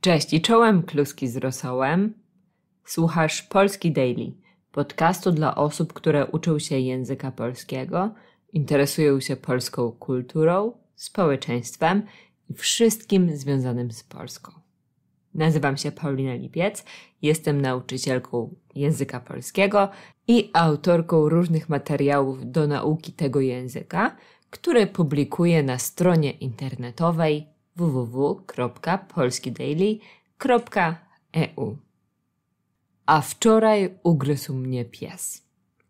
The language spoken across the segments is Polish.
Cześć i czołem, kluski z rosołem. Słuchasz Polski Daily, podcastu dla osób, które uczą się języka polskiego, interesują się polską kulturą, społeczeństwem i wszystkim związanym z Polską. Nazywam się Paulina Lipiec, jestem nauczycielką języka polskiego i autorką różnych materiałów do nauki tego języka, które publikuję na stronie internetowej www.polskidaily.eu. A wczoraj ugryzł mnie pies.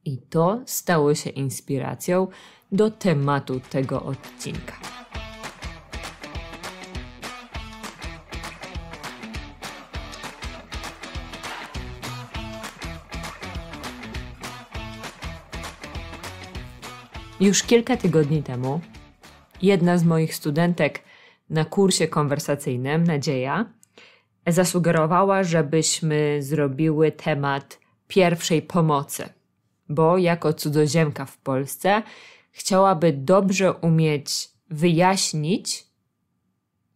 I to stało się inspiracją do tematu tego odcinka. Już kilka tygodni temu jedna z moich studentek na kursie konwersacyjnym Nadzieja zasugerowała, żebyśmy zrobiły temat pierwszej pomocy, bo jako cudzoziemka w Polsce chciałaby dobrze umieć wyjaśnić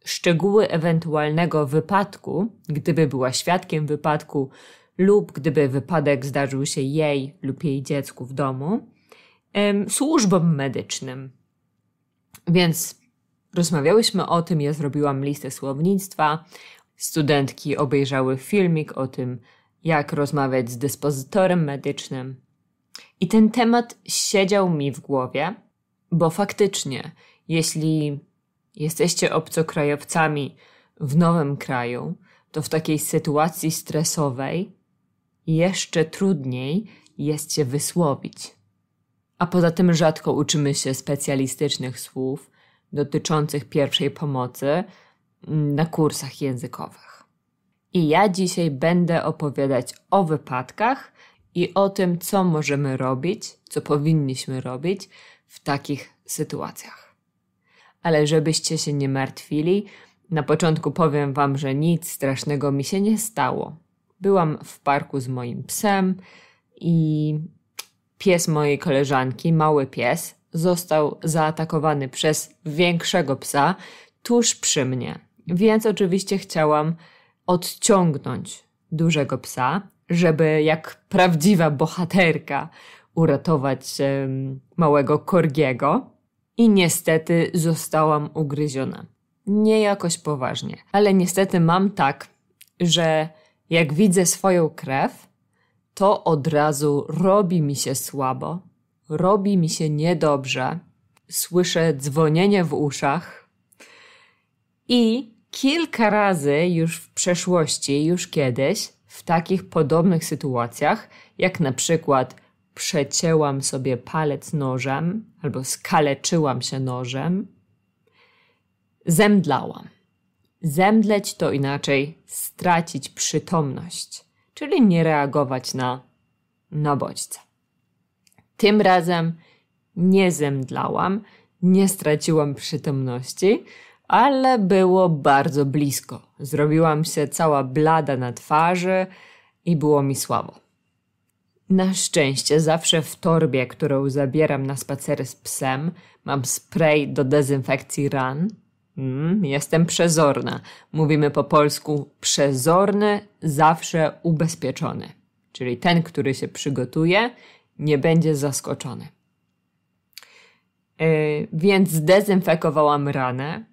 szczegóły ewentualnego wypadku, gdyby była świadkiem wypadku lub gdyby wypadek zdarzył się jej lub jej dziecku w domu, służbom medycznym. Więc Rozmawiałyśmy o tym, ja zrobiłam listę słownictwa, studentki obejrzały filmik o tym, jak rozmawiać z dyspozytorem medycznym. I ten temat siedział mi w głowie, bo faktycznie, jeśli jesteście obcokrajowcami w nowym kraju, to w takiej sytuacji stresowej jeszcze trudniej jest się wysłowić. A poza tym rzadko uczymy się specjalistycznych słów, dotyczących pierwszej pomocy mm, na kursach językowych. I ja dzisiaj będę opowiadać o wypadkach i o tym, co możemy robić, co powinniśmy robić w takich sytuacjach. Ale żebyście się nie martwili, na początku powiem Wam, że nic strasznego mi się nie stało. Byłam w parku z moim psem i pies mojej koleżanki, mały pies, został zaatakowany przez większego psa tuż przy mnie. Więc oczywiście chciałam odciągnąć dużego psa, żeby jak prawdziwa bohaterka uratować um, małego korgiego. I niestety zostałam ugryziona. Nie jakoś poważnie, ale niestety mam tak, że jak widzę swoją krew, to od razu robi mi się słabo robi mi się niedobrze, słyszę dzwonienie w uszach i kilka razy już w przeszłości, już kiedyś, w takich podobnych sytuacjach, jak na przykład przecięłam sobie palec nożem albo skaleczyłam się nożem, zemdlałam. Zemdleć to inaczej stracić przytomność, czyli nie reagować na, na bodźce. Tym razem nie zemdlałam, nie straciłam przytomności, ale było bardzo blisko. Zrobiłam się cała blada na twarzy i było mi słabo. Na szczęście zawsze w torbie, którą zabieram na spacery z psem, mam spray do dezynfekcji ran. Mm, jestem przezorna. Mówimy po polsku przezorny, zawsze ubezpieczony. Czyli ten, który się przygotuje, nie będzie zaskoczony. E, więc zdezynfekowałam ranę,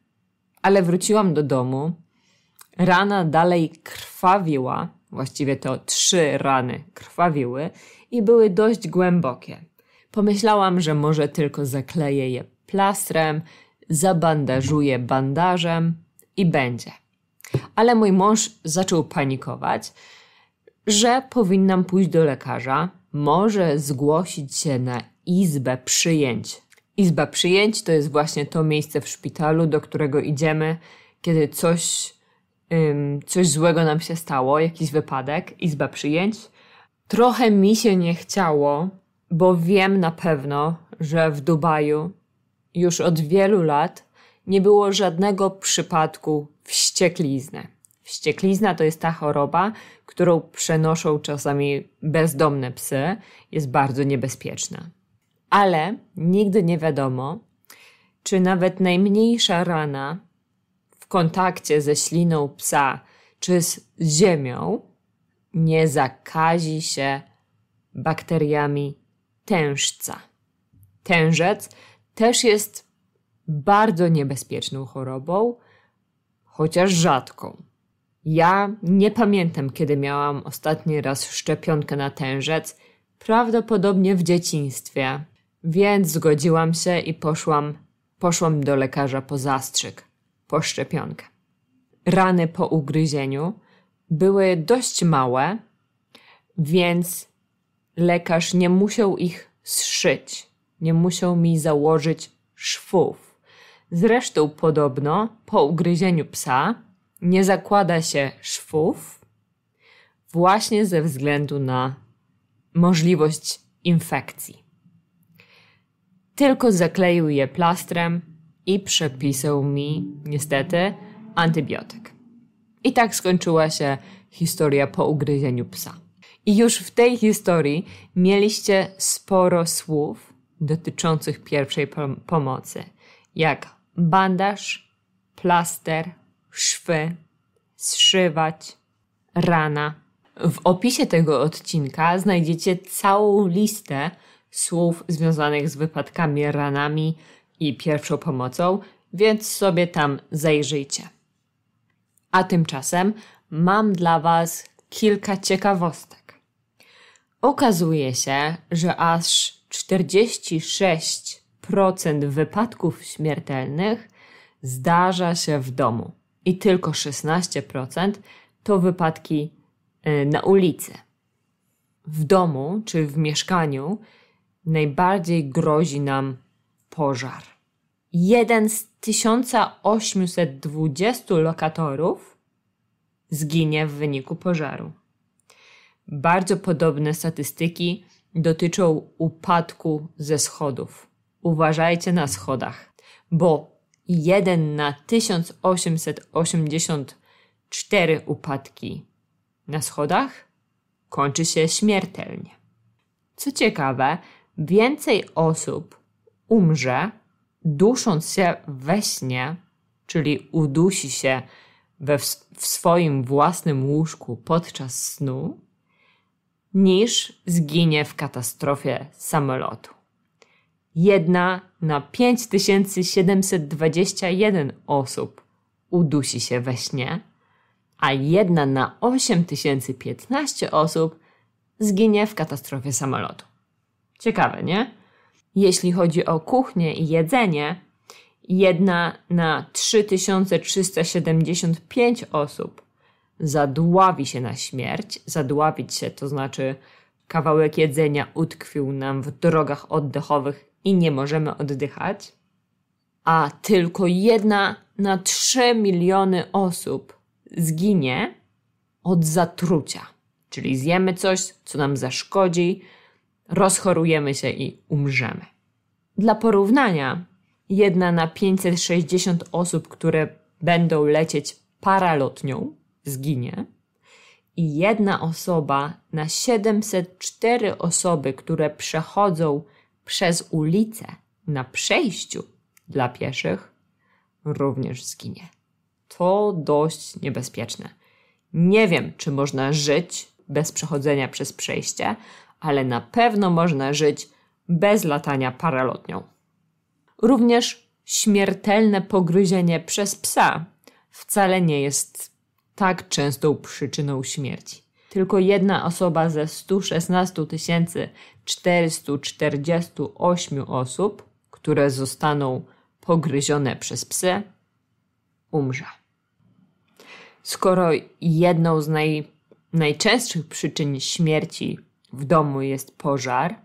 ale wróciłam do domu. Rana dalej krwawiła, właściwie to trzy rany krwawiły i były dość głębokie. Pomyślałam, że może tylko zakleję je plastrem, zabandażuję bandażem i będzie. Ale mój mąż zaczął panikować, że powinnam pójść do lekarza, może zgłosić się na izbę przyjęć. Izba przyjęć to jest właśnie to miejsce w szpitalu, do którego idziemy, kiedy coś, coś złego nam się stało, jakiś wypadek. Izba przyjęć. Trochę mi się nie chciało, bo wiem na pewno, że w Dubaju już od wielu lat nie było żadnego przypadku wścieklizny. Wścieklizna to jest ta choroba, którą przenoszą czasami bezdomne psy, jest bardzo niebezpieczna. Ale nigdy nie wiadomo, czy nawet najmniejsza rana w kontakcie ze śliną psa czy z ziemią nie zakazi się bakteriami tężca. Tężec też jest bardzo niebezpieczną chorobą, chociaż rzadką. Ja nie pamiętam, kiedy miałam ostatni raz szczepionkę na tężec, prawdopodobnie w dzieciństwie. Więc zgodziłam się i poszłam, poszłam do lekarza po zastrzyk, po szczepionkę. Rany po ugryzieniu były dość małe, więc lekarz nie musiał ich zszyć, nie musiał mi założyć szwów. Zresztą podobno po ugryzieniu psa nie zakłada się szwów właśnie ze względu na możliwość infekcji. Tylko zakleił je plastrem i przepisał mi, niestety, antybiotyk. I tak skończyła się historia po ugryzieniu psa. I już w tej historii mieliście sporo słów dotyczących pierwszej pom pomocy, jak bandaż, plaster, szwy, zszywać, rana. W opisie tego odcinka znajdziecie całą listę słów związanych z wypadkami, ranami i pierwszą pomocą, więc sobie tam zajrzyjcie. A tymczasem mam dla Was kilka ciekawostek. Okazuje się, że aż 46% wypadków śmiertelnych zdarza się w domu i tylko 16% to wypadki y, na ulicy. W domu czy w mieszkaniu najbardziej grozi nam pożar. Jeden z 1820 lokatorów zginie w wyniku pożaru. Bardzo podobne statystyki dotyczą upadku ze schodów. Uważajcie na schodach, bo 1 na 1884 upadki na schodach kończy się śmiertelnie. Co ciekawe, więcej osób umrze dusząc się we śnie, czyli udusi się we, w swoim własnym łóżku podczas snu, niż zginie w katastrofie samolotu jedna na 5721 osób udusi się we śnie, a jedna na 8015 osób zginie w katastrofie samolotu. Ciekawe, nie? Jeśli chodzi o kuchnię i jedzenie, jedna na 3375 osób zadławi się na śmierć. Zadławić się to znaczy kawałek jedzenia utkwił nam w drogach oddechowych i nie możemy oddychać, a tylko jedna na 3 miliony osób zginie od zatrucia. Czyli zjemy coś, co nam zaszkodzi, rozchorujemy się i umrzemy. Dla porównania, jedna na 560 osób, które będą lecieć paralotnią, zginie, i jedna osoba na 704 osoby, które przechodzą przez ulicę na przejściu dla pieszych również zginie. To dość niebezpieczne. Nie wiem, czy można żyć bez przechodzenia przez przejście, ale na pewno można żyć bez latania paralotnią. Również śmiertelne pogryzienie przez psa wcale nie jest tak częstą przyczyną śmierci tylko jedna osoba ze 116 448 osób, które zostaną pogryzione przez psy, umrze. Skoro jedną z naj, najczęstszych przyczyn śmierci w domu jest pożar,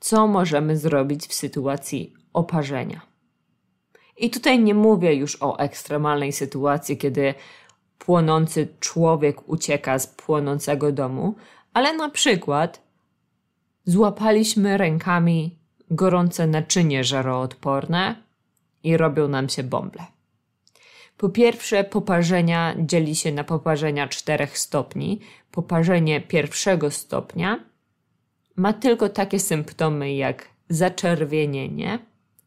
co możemy zrobić w sytuacji oparzenia? I tutaj nie mówię już o ekstremalnej sytuacji, kiedy płonący człowiek ucieka z płonącego domu, ale na przykład złapaliśmy rękami gorące naczynie żaroodporne i robią nam się bąble. Po pierwsze, poparzenia dzieli się na poparzenia czterech stopni. Poparzenie pierwszego stopnia ma tylko takie symptomy jak zaczerwienienie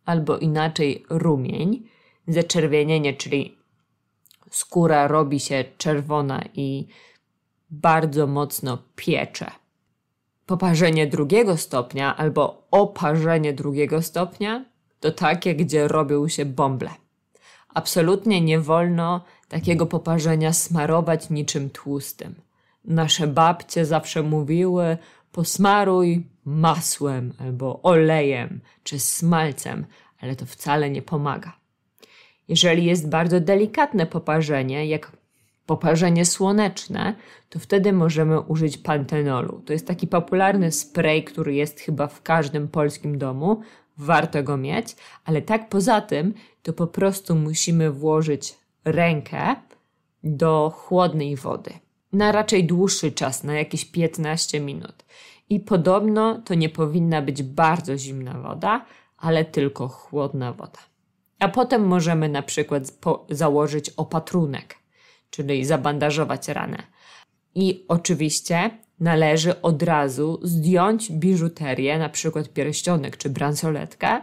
albo inaczej rumień, zaczerwienienie, czyli skóra robi się czerwona i bardzo mocno piecze. Poparzenie drugiego stopnia albo oparzenie drugiego stopnia to takie, gdzie robią się bąble. Absolutnie nie wolno takiego poparzenia smarować niczym tłustym. Nasze babcie zawsze mówiły: posmaruj masłem albo olejem czy smalcem, ale to wcale nie pomaga. Jeżeli jest bardzo delikatne poparzenie, jak poparzenie słoneczne, to wtedy możemy użyć pantenolu. To jest taki popularny spray, który jest chyba w każdym polskim domu. Warto go mieć, ale tak poza tym, to po prostu musimy włożyć rękę do chłodnej wody. Na raczej dłuższy czas, na jakieś 15 minut. I podobno to nie powinna być bardzo zimna woda, ale tylko chłodna woda. A potem możemy na przykład założyć opatrunek, czyli zabandażować ranę. I oczywiście należy od razu zdjąć biżuterię, na przykład pierścionek czy bransoletkę.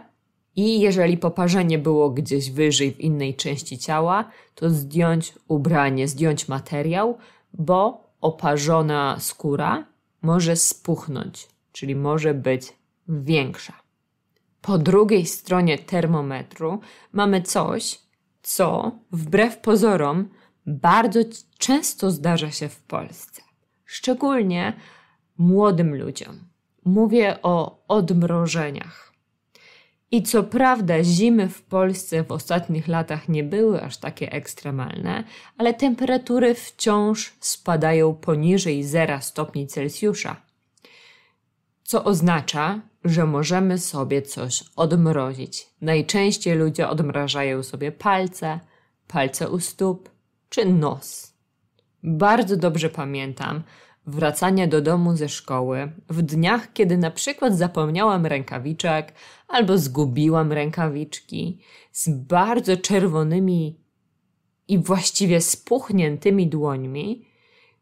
I jeżeli poparzenie było gdzieś wyżej w innej części ciała, to zdjąć ubranie, zdjąć materiał, bo oparzona skóra może spuchnąć, czyli może być większa po drugiej stronie termometru mamy coś, co wbrew pozorom bardzo często zdarza się w Polsce, szczególnie młodym ludziom. Mówię o odmrożeniach. I co prawda zimy w Polsce w ostatnich latach nie były aż takie ekstremalne, ale temperatury wciąż spadają poniżej 0 stopni Celsjusza. Co oznacza, że możemy sobie coś odmrozić. Najczęściej ludzie odmrażają sobie palce, palce u stóp czy nos. Bardzo dobrze pamiętam wracanie do domu ze szkoły w dniach, kiedy na przykład zapomniałam rękawiczek albo zgubiłam rękawiczki z bardzo czerwonymi i właściwie spuchniętymi dłońmi,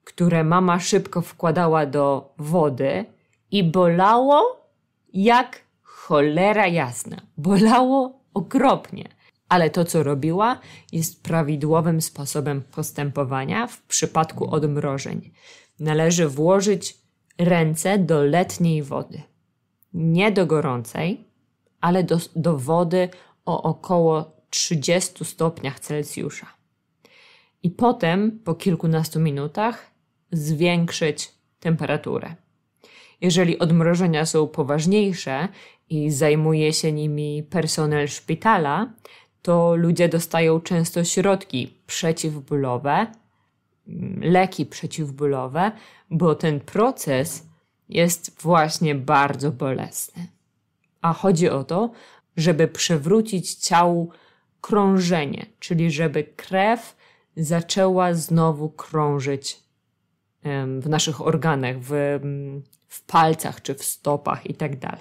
które mama szybko wkładała do wody i bolało jak cholera jasna. Bolało okropnie. Ale to, co robiła, jest prawidłowym sposobem postępowania w przypadku odmrożeń. Należy włożyć ręce do letniej wody. Nie do gorącej, ale do, do wody o około 30 stopniach Celsjusza. I potem, po kilkunastu minutach, zwiększyć temperaturę. Jeżeli odmrożenia są poważniejsze i zajmuje się nimi personel szpitala, to ludzie dostają często środki przeciwbólowe, leki przeciwbólowe, bo ten proces jest właśnie bardzo bolesny. A chodzi o to, żeby przewrócić ciału krążenie, czyli żeby krew zaczęła znowu krążyć w naszych organach, w w palcach czy w stopach itd. Tak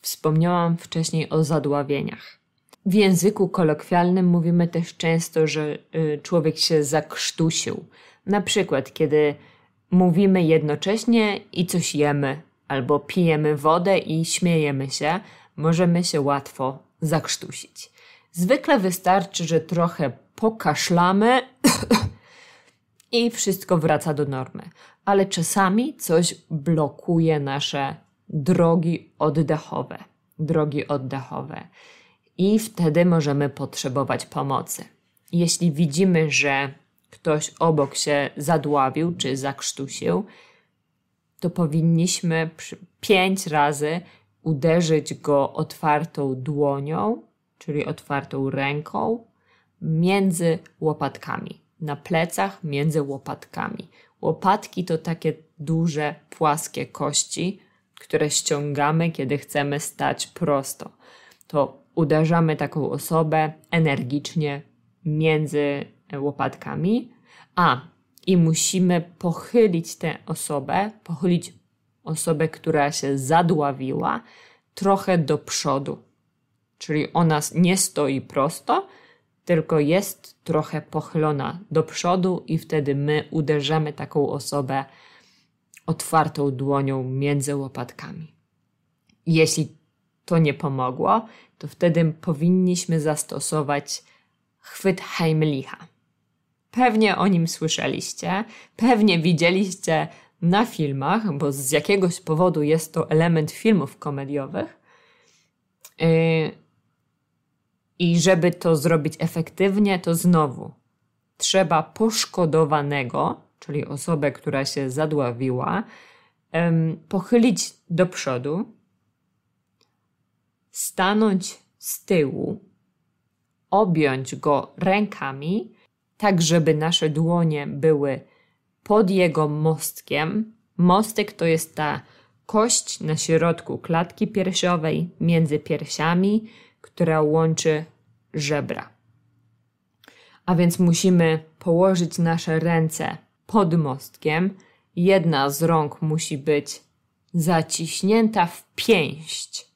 Wspomniałam wcześniej o zadławieniach. W języku kolokwialnym mówimy też często, że y, człowiek się zakrztusił. Na przykład, kiedy mówimy jednocześnie i coś jemy, albo pijemy wodę i śmiejemy się, możemy się łatwo zakrztusić. Zwykle wystarczy, że trochę pokaszlamy i wszystko wraca do normy. Ale czasami coś blokuje nasze drogi oddechowe, drogi oddechowe i wtedy możemy potrzebować pomocy. Jeśli widzimy, że ktoś obok się zadławił czy zakrztusił, to powinniśmy pięć razy uderzyć go otwartą dłonią, czyli otwartą ręką, między łopatkami na plecach między łopatkami. Łopatki to takie duże, płaskie kości, które ściągamy, kiedy chcemy stać prosto. To uderzamy taką osobę energicznie między e, łopatkami, a i musimy pochylić tę osobę, pochylić osobę, która się zadławiła, trochę do przodu. Czyli ona nie stoi prosto, tylko jest trochę pochylona do przodu, i wtedy my uderzamy taką osobę otwartą dłonią między łopatkami. Jeśli to nie pomogło, to wtedy powinniśmy zastosować chwyt Heimlicha. Pewnie o nim słyszeliście, pewnie widzieliście na filmach, bo z jakiegoś powodu jest to element filmów komediowych. Yy, i żeby to zrobić efektywnie, to znowu trzeba poszkodowanego, czyli osobę, która się zadławiła, pochylić do przodu, stanąć z tyłu, objąć go rękami, tak żeby nasze dłonie były pod jego mostkiem. Mostek to jest ta kość na środku klatki piersiowej, między piersiami, która łączy żebra. A więc musimy położyć nasze ręce pod mostkiem. Jedna z rąk musi być zaciśnięta w pięść.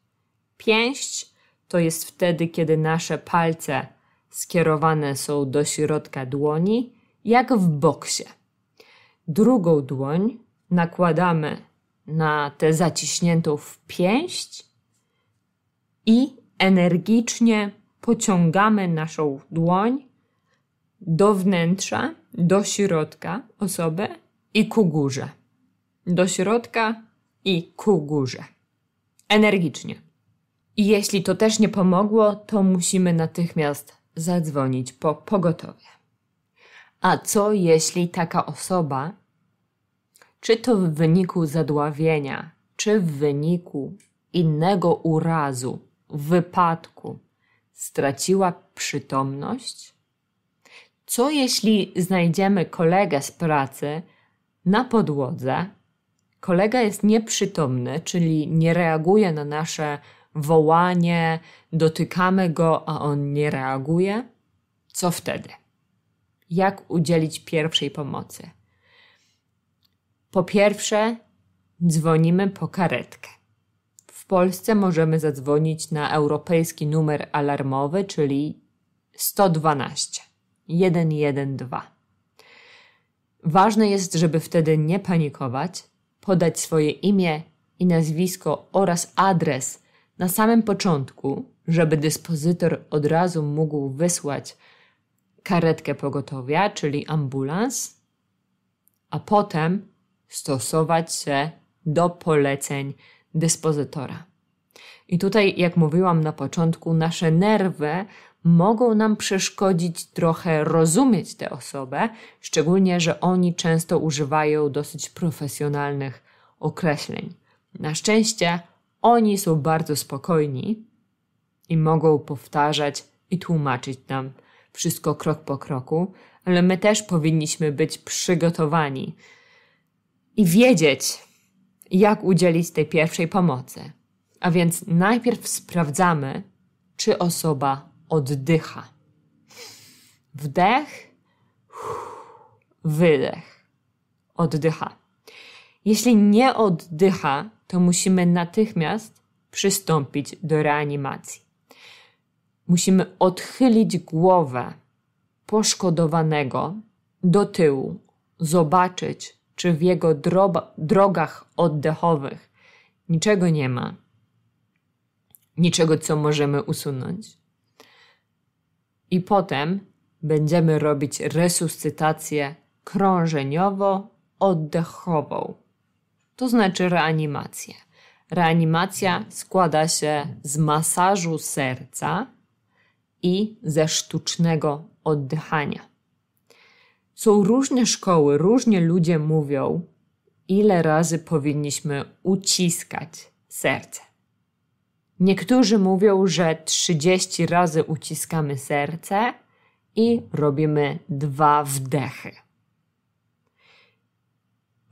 Pięść to jest wtedy, kiedy nasze palce skierowane są do środka dłoni, jak w boksie. Drugą dłoń nakładamy na tę zaciśniętą w pięść i energicznie pociągamy naszą dłoń do wnętrza, do środka osoby i ku górze. Do środka i ku górze. Energicznie. I jeśli to też nie pomogło, to musimy natychmiast zadzwonić po pogotowie. A co jeśli taka osoba, czy to w wyniku zadławienia, czy w wyniku innego urazu, wypadku straciła przytomność? Co jeśli znajdziemy kolegę z pracy na podłodze? Kolega jest nieprzytomny, czyli nie reaguje na nasze wołanie, dotykamy go, a on nie reaguje? Co wtedy? Jak udzielić pierwszej pomocy? Po pierwsze, dzwonimy po karetkę. W Polsce możemy zadzwonić na europejski numer alarmowy, czyli 112 112. Ważne jest, żeby wtedy nie panikować, podać swoje imię i nazwisko oraz adres na samym początku, żeby dyspozytor od razu mógł wysłać karetkę pogotowia, czyli ambulans, a potem stosować się do poleceń dyspozytora. I tutaj, jak mówiłam na początku, nasze nerwy mogą nam przeszkodzić trochę rozumieć tę osobę, szczególnie, że oni często używają dosyć profesjonalnych określeń. Na szczęście oni są bardzo spokojni i mogą powtarzać i tłumaczyć nam wszystko krok po kroku, ale my też powinniśmy być przygotowani i wiedzieć, jak udzielić tej pierwszej pomocy. A więc najpierw sprawdzamy, czy osoba oddycha. Wdech, wydech, oddycha. Jeśli nie oddycha, to musimy natychmiast przystąpić do reanimacji. Musimy odchylić głowę poszkodowanego do tyłu, zobaczyć, czy w jego droba, drogach oddechowych niczego nie ma, niczego, co możemy usunąć. I potem będziemy robić resuscytację krążeniowo-oddechową, to znaczy reanimację. Reanimacja składa się z masażu serca i ze sztucznego oddychania. Są różne szkoły, różnie ludzie mówią, ile razy powinniśmy uciskać serce. Niektórzy mówią, że 30 razy uciskamy serce i robimy dwa wdechy.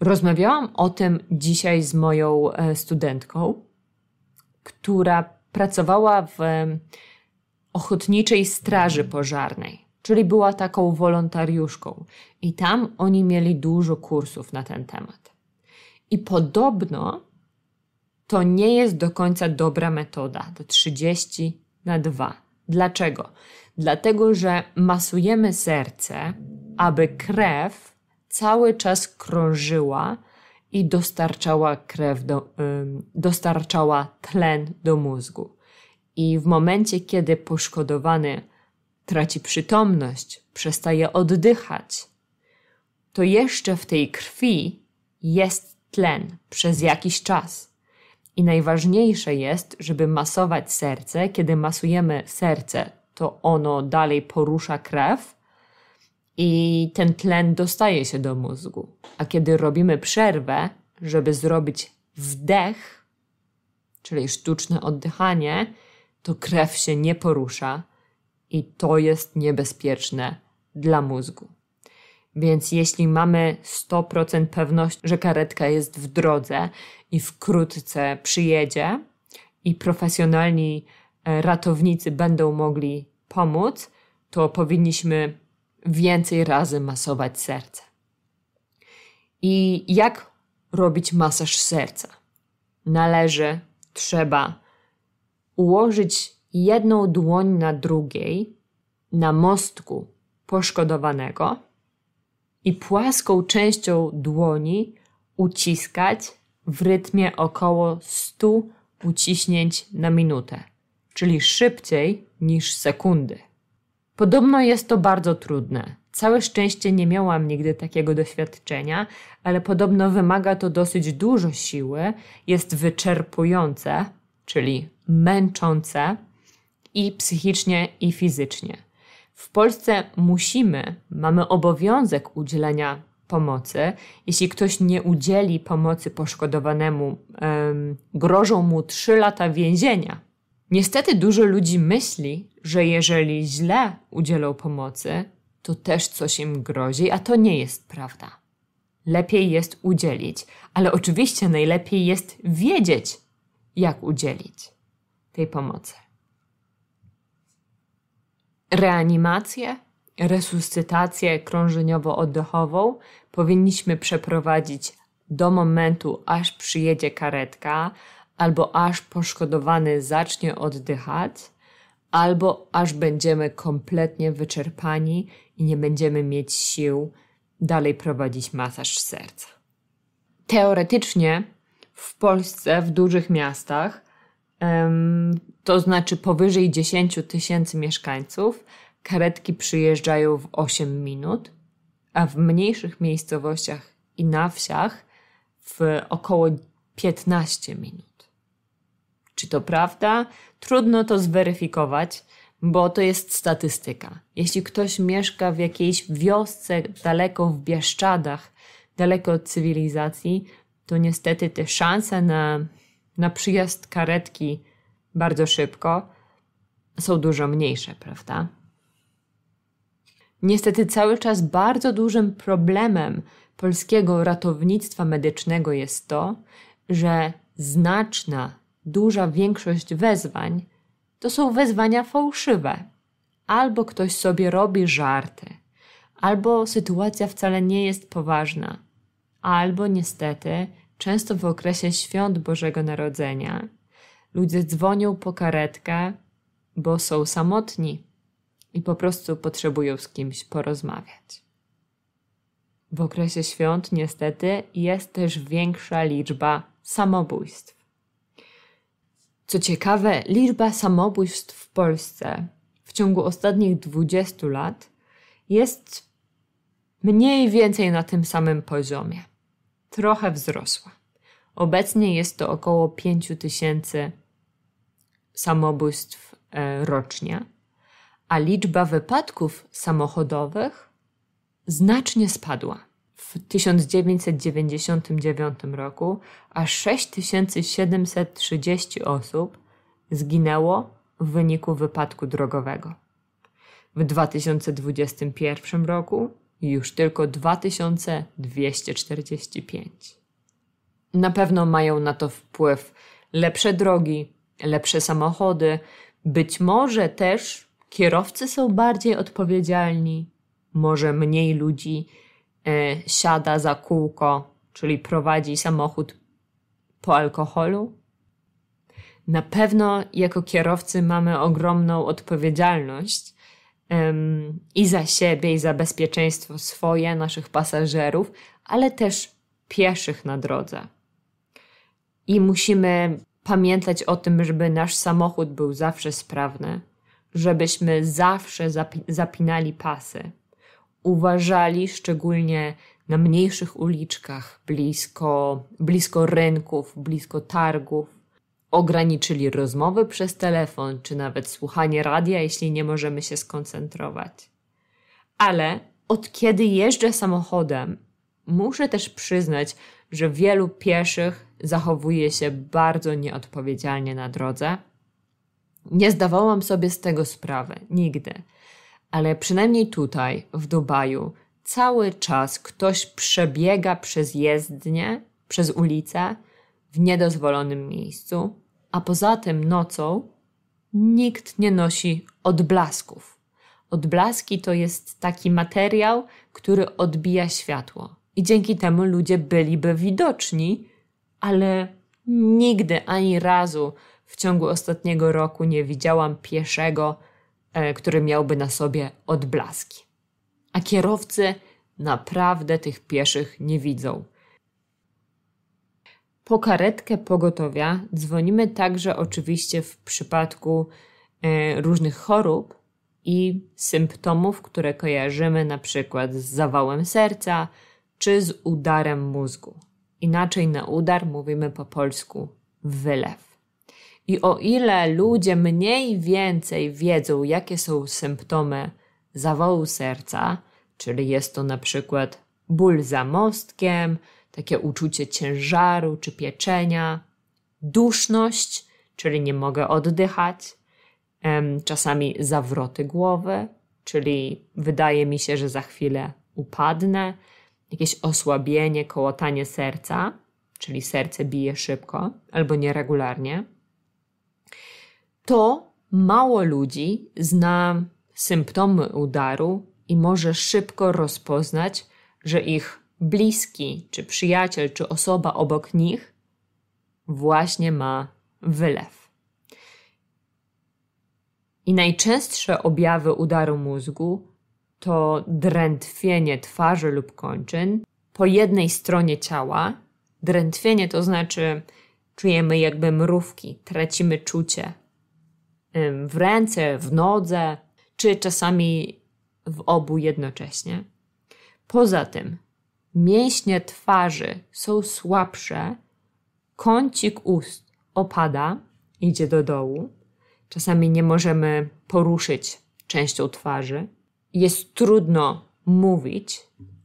Rozmawiałam o tym dzisiaj z moją e, studentką, która pracowała w e, ochotniczej straży pożarnej czyli była taką wolontariuszką. I tam oni mieli dużo kursów na ten temat. I podobno to nie jest do końca dobra metoda, do 30 na 2. Dlaczego? Dlatego, że masujemy serce, aby krew cały czas krążyła i dostarczała krew, do, dostarczała tlen do mózgu. I w momencie, kiedy poszkodowany traci przytomność, przestaje oddychać, to jeszcze w tej krwi jest tlen przez jakiś czas. I najważniejsze jest, żeby masować serce. Kiedy masujemy serce, to ono dalej porusza krew i ten tlen dostaje się do mózgu. A kiedy robimy przerwę, żeby zrobić wdech, czyli sztuczne oddychanie, to krew się nie porusza i to jest niebezpieczne dla mózgu. Więc jeśli mamy 100% pewność, że karetka jest w drodze i wkrótce przyjedzie i profesjonalni e, ratownicy będą mogli pomóc, to powinniśmy więcej razy masować serce. I jak robić masaż serca? Należy, trzeba ułożyć jedną dłoń na drugiej na mostku poszkodowanego i płaską częścią dłoni uciskać w rytmie około 100 uciśnięć na minutę, czyli szybciej niż sekundy. Podobno jest to bardzo trudne. Całe szczęście nie miałam nigdy takiego doświadczenia, ale podobno wymaga to dosyć dużo siły, jest wyczerpujące, czyli męczące i psychicznie, i fizycznie. W Polsce musimy, mamy obowiązek udzielenia pomocy. Jeśli ktoś nie udzieli pomocy poszkodowanemu, grożą mu 3 lata więzienia. Niestety dużo ludzi myśli, że jeżeli źle udzielą pomocy, to też coś im grozi, a to nie jest prawda. Lepiej jest udzielić, ale oczywiście najlepiej jest wiedzieć, jak udzielić tej pomocy. Reanimację, resuscytację krążeniowo-oddechową powinniśmy przeprowadzić do momentu, aż przyjedzie karetka, albo aż poszkodowany zacznie oddychać, albo aż będziemy kompletnie wyczerpani i nie będziemy mieć sił dalej prowadzić masaż serca. Teoretycznie w Polsce, w dużych miastach, to znaczy powyżej 10 tysięcy mieszkańców, karetki przyjeżdżają w 8 minut, a w mniejszych miejscowościach i na wsiach w około 15 minut. Czy to prawda? Trudno to zweryfikować, bo to jest statystyka. Jeśli ktoś mieszka w jakiejś wiosce daleko w Bieszczadach, daleko od cywilizacji, to niestety te szanse na, na przyjazd karetki bardzo szybko, są dużo mniejsze, prawda? Niestety cały czas bardzo dużym problemem polskiego ratownictwa medycznego jest to, że znaczna, duża większość wezwań to są wezwania fałszywe. Albo ktoś sobie robi żarty, albo sytuacja wcale nie jest poważna, albo niestety, często w okresie świąt Bożego Narodzenia, Ludzie dzwonią po karetkę, bo są samotni i po prostu potrzebują z kimś porozmawiać. W okresie świąt, niestety, jest też większa liczba samobójstw. Co ciekawe, liczba samobójstw w Polsce w ciągu ostatnich 20 lat jest mniej więcej na tym samym poziomie. Trochę wzrosła. Obecnie jest to około 5 tysięcy samobójstw e, rocznie, a liczba wypadków samochodowych znacznie spadła. W 1999 roku aż 6730 osób zginęło w wyniku wypadku drogowego. W 2021 roku już tylko 2245. Na pewno mają na to wpływ lepsze drogi, lepsze samochody. Być może też kierowcy są bardziej odpowiedzialni, może mniej ludzi y, siada za kółko, czyli prowadzi samochód po alkoholu. Na pewno jako kierowcy mamy ogromną odpowiedzialność i za siebie, i za bezpieczeństwo swoje, naszych pasażerów, ale też pieszych na drodze. I musimy pamiętać o tym, żeby nasz samochód był zawsze sprawny, żebyśmy zawsze zapinali pasy, uważali szczególnie na mniejszych uliczkach, blisko, blisko rynków, blisko targów. Ograniczyli rozmowy przez telefon, czy nawet słuchanie radia, jeśli nie możemy się skoncentrować. Ale od kiedy jeżdżę samochodem, muszę też przyznać, że wielu pieszych zachowuje się bardzo nieodpowiedzialnie na drodze. Nie zdawałam sobie z tego sprawy nigdy, ale przynajmniej tutaj, w Dubaju, cały czas ktoś przebiega przez jezdnię, przez ulicę w niedozwolonym miejscu, a poza tym nocą nikt nie nosi odblasków. Odblaski to jest taki materiał, który odbija światło i dzięki temu ludzie byliby widoczni, ale nigdy ani razu w ciągu ostatniego roku nie widziałam pieszego, e, który miałby na sobie odblaski. A kierowcy naprawdę tych pieszych nie widzą. Po karetkę pogotowia dzwonimy także oczywiście w przypadku e, różnych chorób i symptomów, które kojarzymy na przykład z zawałem serca, czy z udarem mózgu. Inaczej na udar mówimy po polsku wylew. I o ile ludzie mniej więcej wiedzą, jakie są symptomy zawołu serca, czyli jest to na przykład ból za mostkiem, takie uczucie ciężaru czy pieczenia, duszność, czyli nie mogę oddychać, czasami zawroty głowy, czyli wydaje mi się, że za chwilę upadnę, jakieś osłabienie, kołatanie serca, czyli serce bije szybko albo nieregularnie, to mało ludzi zna symptomy udaru i może szybko rozpoznać, że ich bliski, czy przyjaciel, czy osoba obok nich właśnie ma wylew. I najczęstsze objawy udaru mózgu to drętwienie twarzy lub kończyn po jednej stronie ciała. Drętwienie to znaczy czujemy jakby mrówki, tracimy czucie w ręce, w nodze, czy czasami w obu jednocześnie. Poza tym mięśnie twarzy są słabsze, kącik ust opada, idzie do dołu. Czasami nie możemy poruszyć częścią twarzy jest trudno mówić,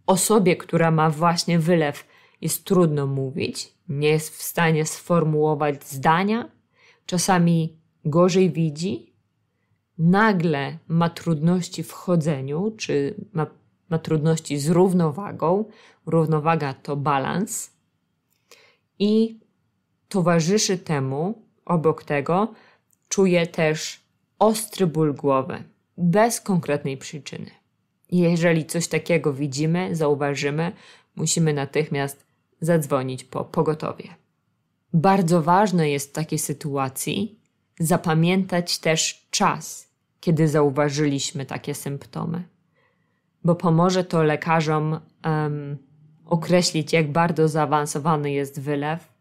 osobie, która ma właśnie wylew, jest trudno mówić, nie jest w stanie sformułować zdania, czasami gorzej widzi, nagle ma trudności w chodzeniu, czy ma, ma trudności z równowagą. Równowaga to balans. I towarzyszy temu, obok tego, czuje też ostry ból głowy bez konkretnej przyczyny. Jeżeli coś takiego widzimy, zauważymy, musimy natychmiast zadzwonić po pogotowie. Bardzo ważne jest w takiej sytuacji zapamiętać też czas, kiedy zauważyliśmy takie symptomy, bo pomoże to lekarzom um, określić, jak bardzo zaawansowany jest wylew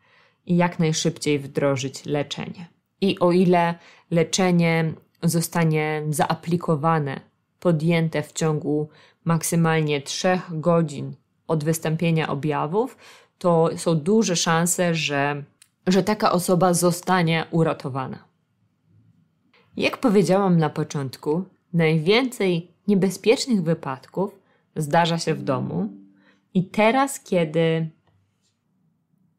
i jak najszybciej wdrożyć leczenie. I o ile leczenie zostanie zaaplikowane, podjęte w ciągu maksymalnie 3 godzin od wystąpienia objawów, to są duże szanse, że, że taka osoba zostanie uratowana. Jak powiedziałam na początku, najwięcej niebezpiecznych wypadków zdarza się w domu i teraz, kiedy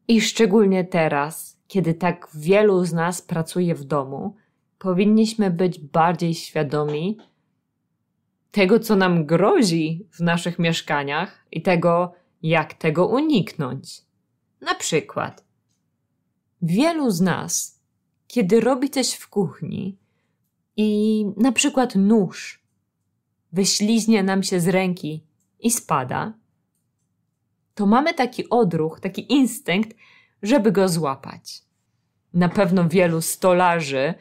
i szczególnie teraz, kiedy tak wielu z nas pracuje w domu, powinniśmy być bardziej świadomi tego, co nam grozi w naszych mieszkaniach i tego, jak tego uniknąć. Na przykład, wielu z nas, kiedy robi coś w kuchni i na przykład nóż wyśliźnie nam się z ręki i spada, to mamy taki odruch, taki instynkt, żeby go złapać. Na pewno wielu stolarzy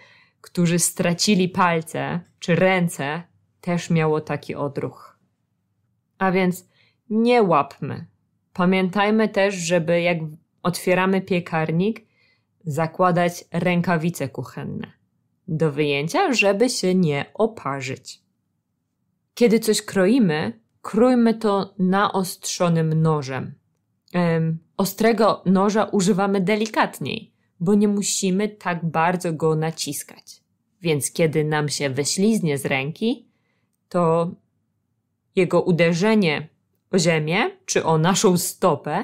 którzy stracili palce czy ręce, też miało taki odruch. A więc nie łapmy. Pamiętajmy też, żeby jak otwieramy piekarnik, zakładać rękawice kuchenne do wyjęcia, żeby się nie oparzyć. Kiedy coś kroimy, krójmy to naostrzonym nożem. Ostrego noża używamy delikatniej, bo nie musimy tak bardzo go naciskać. Więc kiedy nam się wyśliznie z ręki, to jego uderzenie o ziemię czy o naszą stopę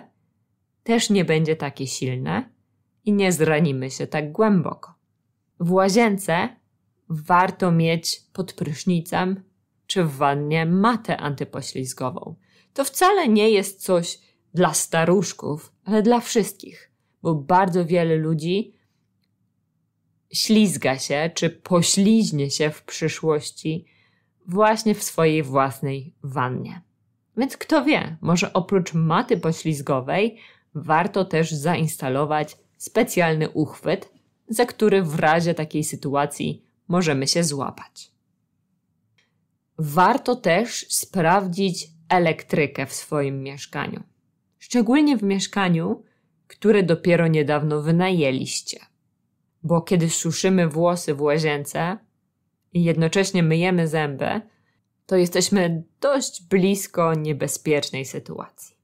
też nie będzie takie silne i nie zranimy się tak głęboko. W łazience warto mieć pod prysznicem czy w wannie matę antypoślizgową. To wcale nie jest coś dla staruszków, ale dla wszystkich bo bardzo wiele ludzi ślizga się czy pośliźnie się w przyszłości właśnie w swojej własnej wannie. Więc kto wie, może oprócz maty poślizgowej warto też zainstalować specjalny uchwyt, za który w razie takiej sytuacji możemy się złapać. Warto też sprawdzić elektrykę w swoim mieszkaniu. Szczególnie w mieszkaniu, które dopiero niedawno wynajęliście. Bo kiedy suszymy włosy w łazience i jednocześnie myjemy zęby, to jesteśmy dość blisko niebezpiecznej sytuacji.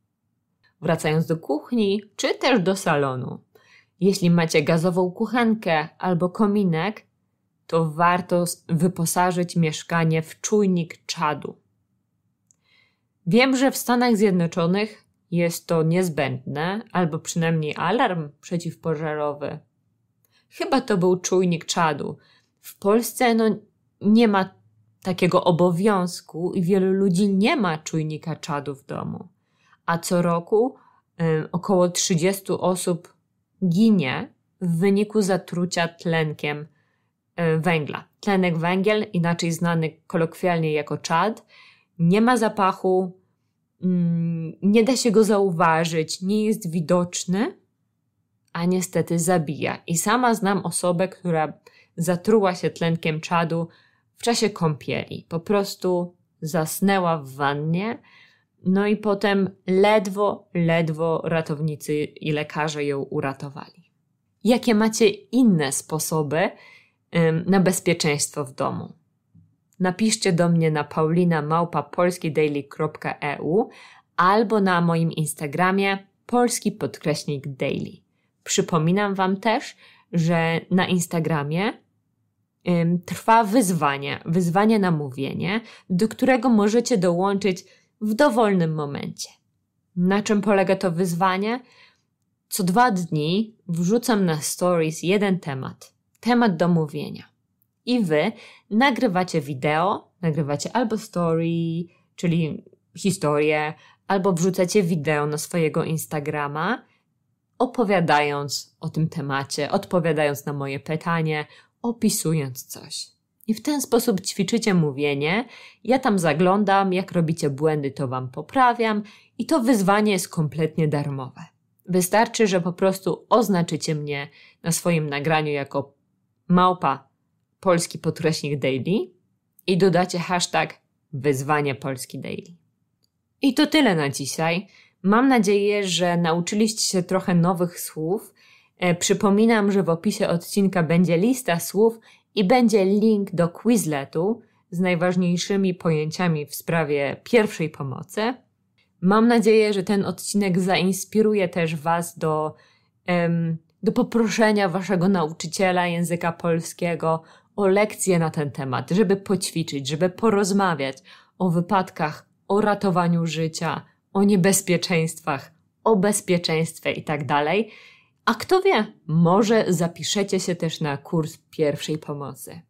Wracając do kuchni, czy też do salonu. Jeśli macie gazową kuchenkę albo kominek, to warto wyposażyć mieszkanie w czujnik czadu. Wiem, że w Stanach Zjednoczonych jest to niezbędne, albo przynajmniej alarm przeciwpożarowy. Chyba to był czujnik czadu. W Polsce no, nie ma takiego obowiązku i wielu ludzi nie ma czujnika czadu w domu. A co roku y, około 30 osób ginie w wyniku zatrucia tlenkiem y, węgla. Tlenek węgiel, inaczej znany kolokwialnie jako czad, nie ma zapachu, Mm, nie da się go zauważyć, nie jest widoczny, a niestety zabija. I sama znam osobę, która zatruła się tlenkiem czadu w czasie kąpieli. Po prostu zasnęła w wannie, no i potem ledwo, ledwo ratownicy i lekarze ją uratowali. Jakie macie inne sposoby na bezpieczeństwo w domu? napiszcie do mnie na paulinamałpapolskidaily.eu albo na moim Instagramie polski podkreśnik daily. Przypominam Wam też, że na Instagramie ym, trwa wyzwanie, wyzwanie na mówienie, do którego możecie dołączyć w dowolnym momencie. Na czym polega to wyzwanie? Co dwa dni wrzucam na stories jeden temat, temat do mówienia i wy nagrywacie wideo, nagrywacie albo story, czyli historię, albo wrzucacie wideo na swojego Instagrama, opowiadając o tym temacie, odpowiadając na moje pytanie, opisując coś. I w ten sposób ćwiczycie mówienie. Ja tam zaglądam, jak robicie błędy, to wam poprawiam, i to wyzwanie jest kompletnie darmowe. Wystarczy, że po prostu oznaczycie mnie na swoim nagraniu jako małpa polski podkreśnik daily i dodacie hashtag wyzwanie polski daily. I to tyle na dzisiaj. Mam nadzieję, że nauczyliście się trochę nowych słów. E, przypominam, że w opisie odcinka będzie lista słów i będzie link do Quizletu z najważniejszymi pojęciami w sprawie pierwszej pomocy. Mam nadzieję, że ten odcinek zainspiruje też Was do, do poproszenia Waszego nauczyciela języka polskiego o lekcje na ten temat, żeby poćwiczyć, żeby porozmawiać o wypadkach, o ratowaniu życia, o niebezpieczeństwach, o bezpieczeństwie itd. Tak A kto wie, może zapiszecie się też na kurs pierwszej pomocy.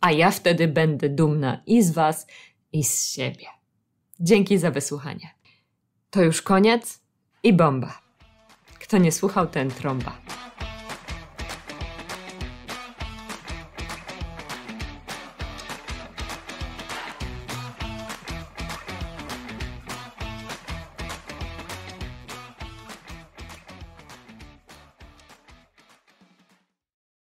A ja wtedy będę dumna i z Was, i z siebie. Dzięki za wysłuchanie. To już koniec i bomba. Kto nie słuchał, ten trąba.